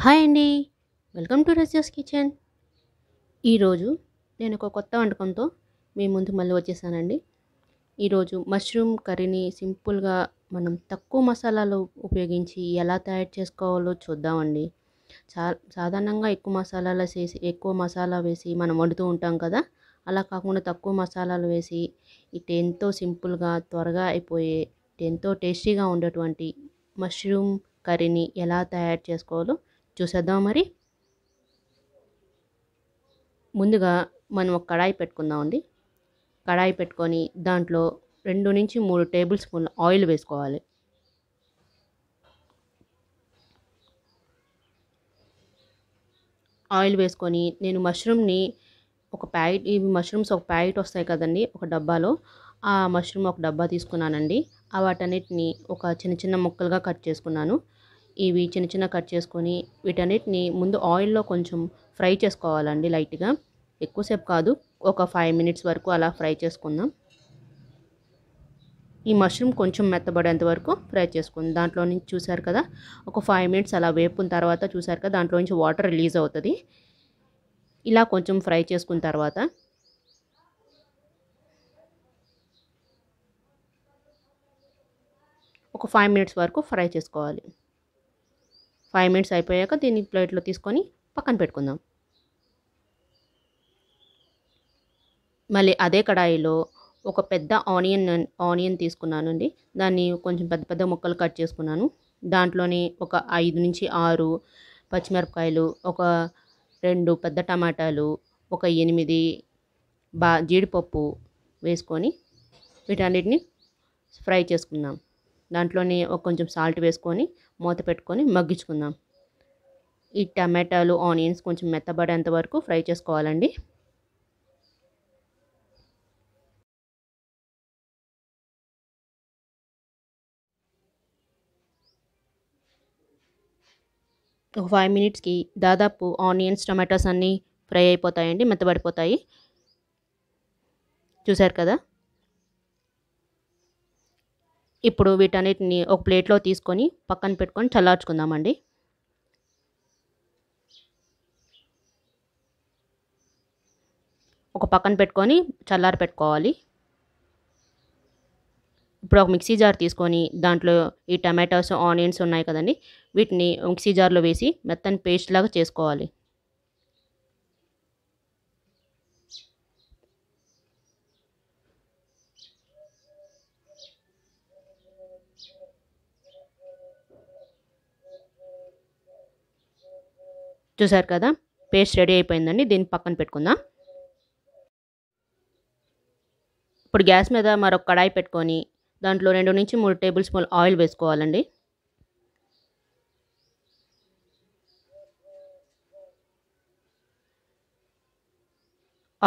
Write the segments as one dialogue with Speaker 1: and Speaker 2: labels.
Speaker 1: hi అండి welcome to రజ్జాస్ kitchen ఈరోజు నేను ఒక కొత్త వంటకంతో మీ ముందు మళ్ళీ వచ్చేసానండి ఈరోజు మష్రూమ్ కర్రీని సింపుల్గా మనం తక్కువ మసాలాలు ఉపయోగించి ఎలా తయారు చేసుకోవాలో చూద్దామండి చా సాధారణంగా ఎక్కువ మసాలాలు చేసి ఎక్కువ మసాలా వేసి మనం వండుతూ ఉంటాం కదా అలా కాకుండా తక్కువ మసాలాలు వేసి ఇటు ఎంతో సింపుల్గా త్వరగా అయిపోయే ఎంతో టేస్టీగా ఉండేటువంటి మష్రూమ్ కర్రీని ఎలా తయారు చేసుకోవాలో చూసేద్దాం మరి ముందుగా మనం ఒక కడాయి పెట్టుకుందామండి కడాయి పెట్టుకొని దాంట్లో రెండు నుంచి మూడు టేబుల్ స్పూన్ల ఆయిల్ వేసుకోవాలి ఆయిల్ వేసుకొని నేను మష్రూమ్ని ఒక ప్యాకెట్ ఈ మష్రూమ్స్ ఒక ప్యాకెట్ వస్తాయి కదండి ఒక డబ్బాలో ఆ మష్రూమ్ ఒక డబ్బా తీసుకున్నానండి వాటన్నిటిని ఒక చిన్న చిన్న ముక్కలుగా కట్ చేసుకున్నాను ఇవి చిన్న చిన్న కట్ చేసుకొని వీటన్నిటిని ముందు ఆయిల్లో కొంచెం ఫ్రై చేసుకోవాలండి లైట్గా ఎక్కువసేపు కాదు ఒక ఫైవ్ మినిట్స్ వరకు అలా ఫ్రై చేసుకుందాం ఈ మష్రూమ్ కొంచెం మెత్తబడేంత వరకు ఫ్రై చేసుకుందాం దాంట్లో నుంచి చూసారు కదా ఒక ఫైవ్ మినిట్స్ అలా వేపుకున్న తర్వాత చూసారు కదా దాంట్లో నుంచి వాటర్ రిలీజ్ అవుతుంది ఇలా కొంచెం ఫ్రై చేసుకున్న తర్వాత ఒక ఫైవ్ మినిట్స్ వరకు ఫ్రై చేసుకోవాలి ఫైవ్ మినిట్స్ అయిపోయాక దీన్ని ప్లేట్లో తీసుకొని పక్కన పెట్టుకుందాం మళ్ళీ అదే కడాయిలో ఒక పెద్ద ఆనియన్ ఆనియన్ తీసుకున్నాను అండి దాన్ని కొంచెం పెద్ద పెద్ద ముక్కలు కట్ చేసుకున్నాను దాంట్లోని ఒక ఐదు నుంచి ఆరు పచ్చిమిరపకాయలు ఒక రెండు పెద్ద టమాటాలు ఒక ఎనిమిది బా జీడిపప్పు వేసుకొని వీటన్నిటిని ఫ్రై చేసుకుందాం దాంట్లోనే ఒక కొంచెం సాల్ట్ వేసుకొని మూత పెట్టుకొని మగ్గించుకుందాం ఈ టమాటాలు ఆనియన్స్ కొంచెం మెత్తబడేంత వరకు ఫ్రై చేసుకోవాలండి ఒక ఫైవ్ మినిట్స్కి దాదాపు ఆనియన్స్ టమాటోస్ అన్నీ ఫ్రై అయిపోతాయండి మెత్తబడిపోతాయి చూసారు కదా ఇప్పుడు వీటన్నిటిని ఒక ప్లేట్లో తీసుకొని పక్కన పెట్టుకొని చల్లార్చుకుందామండి ఒక పక్కన పెట్టుకొని చల్లారి పెట్టుకోవాలి ఇప్పుడు ఒక మిక్సీ జార్ తీసుకొని దాంట్లో ఈ టమాటోస్ ఆనియన్స్ ఉన్నాయి కదండి వీటిని మిక్సీ జార్లో వేసి మెత్తని పేస్ట్ లాగా చేసుకోవాలి చూసారు కదా పేస్ట్ రెడీ అయిపోయిందండి దీన్ని పక్కన పెట్టుకుందాం ఇప్పుడు గ్యాస్ మీద మరొక కడాయి పెట్టుకొని దాంట్లో రెండు నుంచి మూడు టేబుల్ స్పూన్ ఆయిల్ వేసుకోవాలండి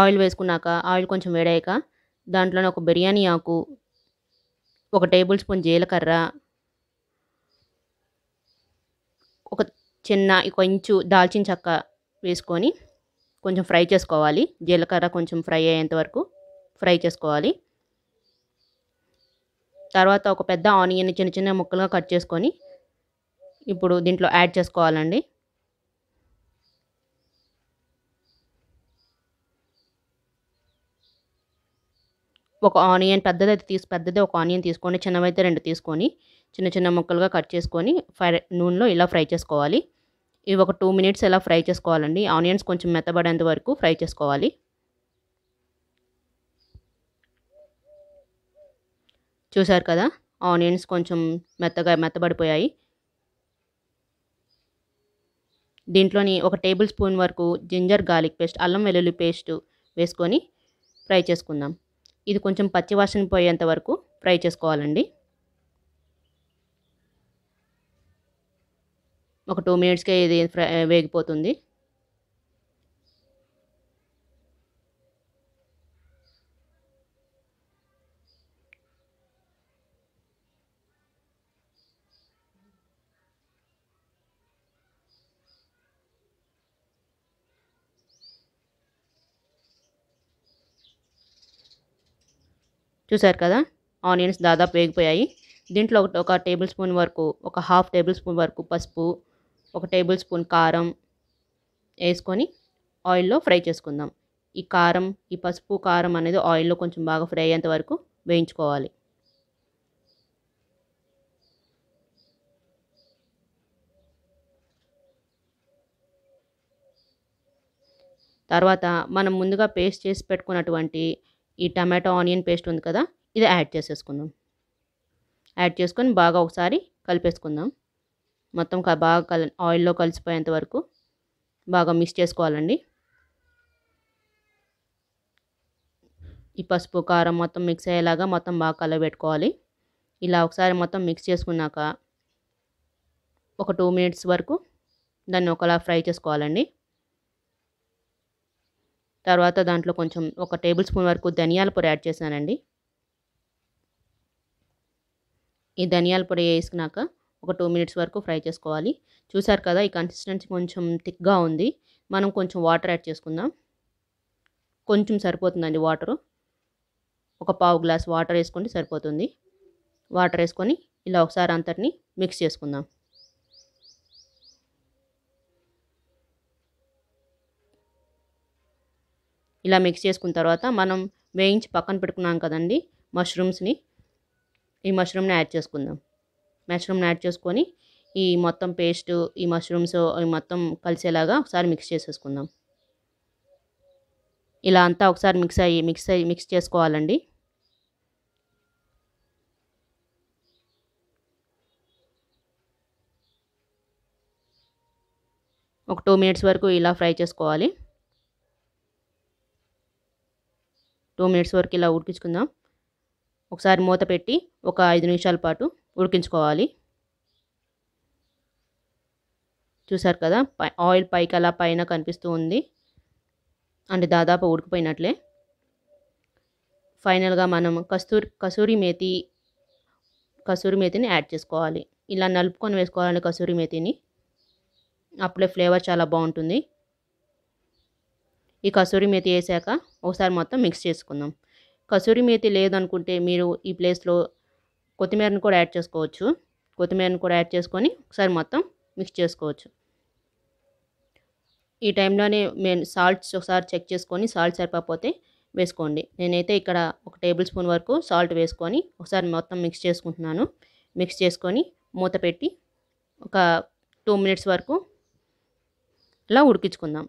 Speaker 1: ఆయిల్ వేసుకున్నాక ఆయిల్ కొంచెం వేడాక దాంట్లోనే ఒక బిర్యానీ ఆకు ఒక టేబుల్ స్పూన్ జీలకర్ర ఒక చిన్న కొంచెం దాల్చిన చెక్క వేసుకొని కొంచెం ఫ్రై చేసుకోవాలి జీలకర్ర కొంచెం ఫ్రై అయ్యేంత వరకు ఫ్రై చేసుకోవాలి తర్వాత ఒక పెద్ద ఆనియన్ చిన్న చిన్న ముక్కలుగా కట్ చేసుకొని ఇప్పుడు దీంట్లో యాడ్ చేసుకోవాలండి ఒక ఆనియన్ పెద్దదైతే తీసు పెద్దది ఒక ఆనియన్ తీసుకొని చిన్నవైతే రెండు తీసుకొని చిన్న చిన్న ముక్కలుగా కట్ చేసుకొని ఫ్రై నూనెలో ఇలా ఫ్రై చేసుకోవాలి ఇవి ఒక టూ మినిట్స్ ఎలా ఫ్రై చేసుకోవాలండి ఆనియన్స్ కొంచెం మెత్తబడేంత వరకు ఫ్రై చేసుకోవాలి చూసారు కదా ఆనియన్స్ కొంచెం మెత్తగా మెత్తబడిపోయాయి దీంట్లోని ఒక టేబుల్ స్పూన్ వరకు జింజర్ గార్లిక్ పేస్ట్ అల్లం వెల్లుల్లి పేస్ట్ వేసుకొని ఫ్రై చేసుకుందాం ఇది కొంచెం పచ్చి పోయేంత వరకు ఫ్రై చేసుకోవాలండి ఒక టూ మినిట్స్కే ఇది ఫ్రై వేగిపోతుంది చూసారు కదా ఆనియన్స్ దాదాపు వేగిపోయాయి దీంట్లో ఒక టేబుల్ స్పూన్ వరకు ఒక హాఫ్ టేబుల్ స్పూన్ వరకు పసుపు ఒక టేబుల్ స్పూన్ కారం వేసుకొని ఆయిల్లో ఫ్రై చేసుకుందాం ఈ కారం ఈ పసుపు కారం అనేది ఆయిల్లో కొంచెం బాగా ఫ్రై అయ్యేంత వరకు వేయించుకోవాలి తర్వాత మనం ముందుగా పేస్ట్ చేసి పెట్టుకున్నటువంటి ఈ టమాటో ఆనియన్ పేస్ట్ ఉంది కదా ఇది యాడ్ చేసేసుకుందాం యాడ్ చేసుకొని బాగా ఒకసారి కలిపేసుకుందాం మొత్తం బాగా కల ఆయిల్లో కలిసిపోయేంత వరకు బాగా మిక్స్ చేసుకోవాలండి ఈ పసుపు కారం మొత్తం మిక్స్ అయ్యేలాగా మొత్తం బాగా కలబెట్టుకోవాలి ఇలా ఒకసారి మొత్తం మిక్స్ చేసుకున్నాక ఒక టూ మినిట్స్ వరకు దాన్ని ఒకలా ఫ్రై చేసుకోవాలండి తర్వాత దాంట్లో కొంచెం ఒక టేబుల్ స్పూన్ వరకు ధనియాల పొడి యాడ్ చేశానండి ఈ ధనియాల పొడి వేసుకున్నాక ఒక టూ మినిట్స్ వరకు ఫ్రై చేసుకోవాలి చూసారు కదా ఈ కన్సిస్టెన్సీ కొంచెం థిక్గా ఉంది మనం కొంచెం వాటర్ యాడ్ చేసుకుందాం కొంచెం సరిపోతుందండి వాటరు ఒక పావు గ్లాస్ వాటర్ వేసుకుంటే సరిపోతుంది వాటర్ వేసుకొని ఇలా ఒకసారి అంతటిని మిక్స్ చేసుకుందాం ఇలా మిక్స్ చేసుకున్న తర్వాత మనం వేయించి పక్కన పెట్టుకున్నాం కదండి మష్రూమ్స్ని ఈ మష్రూమ్ని యాడ్ చేసుకుందాం మష్రూమ్ యాడ్ చేసుకొని ఈ మొత్తం పేస్ట్ ఈ మష్రూమ్స్ మొత్తం కలిసేలాగా ఒకసారి మిక్స్ చేసేసుకుందాం ఇలా అంతా ఒకసారి మిక్స్ అయ్యి మిక్స్ అయ్యి మిక్స్ చేసుకోవాలండి ఒక టూ మినిట్స్ వరకు ఇలా ఫ్రై చేసుకోవాలి టూ మినిట్స్ వరకు ఇలా ఉడికించుకుందాం ఒకసారి మూత పెట్టి ఒక ఐదు నిమిషాల పాటు ఉడికించుకోవాలి చూసారు కదా ఆయిల్ పైకి అలా పైన కనిపిస్తూ ఉంది అంటే దాదాపు ఉడికిపోయినట్లే ఫైనల్గా మనం కస్తూరి కసూరి మేతి కసూరి మేతిని యాడ్ చేసుకోవాలి ఇలా నలుపుకొని వేసుకోవాలి కసూరి మేతిని అప్పుడే ఫ్లేవర్ చాలా బాగుంటుంది ఈ కసూరి మేతి వేసాక ఒకసారి మొత్తం మిక్స్ చేసుకుందాం కసూరి మేతి లేదనుకుంటే మీరు ఈ ప్లేస్లో కొత్తిమీరను కూడా యాడ్ చేసుకోవచ్చు కొత్తిమీరను కూడా యాడ్ చేసుకొని ఒకసారి మొత్తం మిక్స్ చేసుకోవచ్చు ఈ టైంలోనే మేము సాల్ట్స్ ఒకసారి చెక్ చేసుకొని సాల్ట్ సరిపోతే వేసుకోండి నేనైతే ఇక్కడ ఒక టేబుల్ స్పూన్ వరకు సాల్ట్ వేసుకొని ఒకసారి మొత్తం మిక్స్ చేసుకుంటున్నాను మిక్స్ చేసుకొని మూత పెట్టి ఒక టూ మినిట్స్ వరకు ఇలా ఉడికించుకుందాం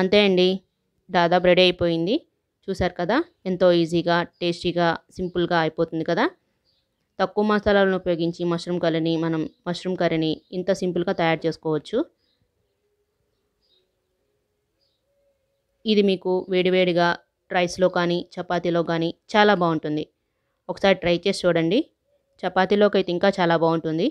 Speaker 1: అంతే అండి దాదాపు రెడీ అయిపోయింది చూసారు కదా ఎంతో ఈజీగా టేస్టీగా సింపుల్గా అయిపోతుంది కదా తక్కువ మసాలాలను ఉపయోగించి మష్రూమ్ కర్రీని మనం మష్రూమ్ కర్రీని ఇంత సింపుల్గా తయారు చేసుకోవచ్చు ఇది మీకు వేడివేడిగా రైస్లో కానీ చపాతీలో కానీ చాలా బాగుంటుంది ఒకసారి ట్రై చేసి చూడండి చపాతీలోకి అయితే ఇంకా చాలా బాగుంటుంది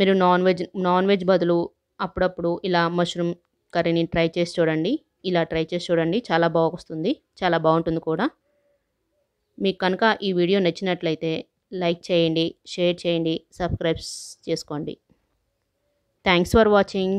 Speaker 1: మీరు నాన్ వెజ్ నాన్ వెజ్ బదులు అప్పుడప్పుడు ఇలా మష్రూమ్ కర్రీని ట్రై చేసి చూడండి ఇలా ట్రై చేసి చూడండి చాలా బాగొస్తుంది చాలా బాగుంటుంది కూడా మీకు కనుక ఈ వీడియో నచ్చినట్లయితే లైక్ చేయండి షేర్ చేయండి సబ్స్క్రైబ్స్ చేసుకోండి థ్యాంక్స్ ఫర్ వాచింగ్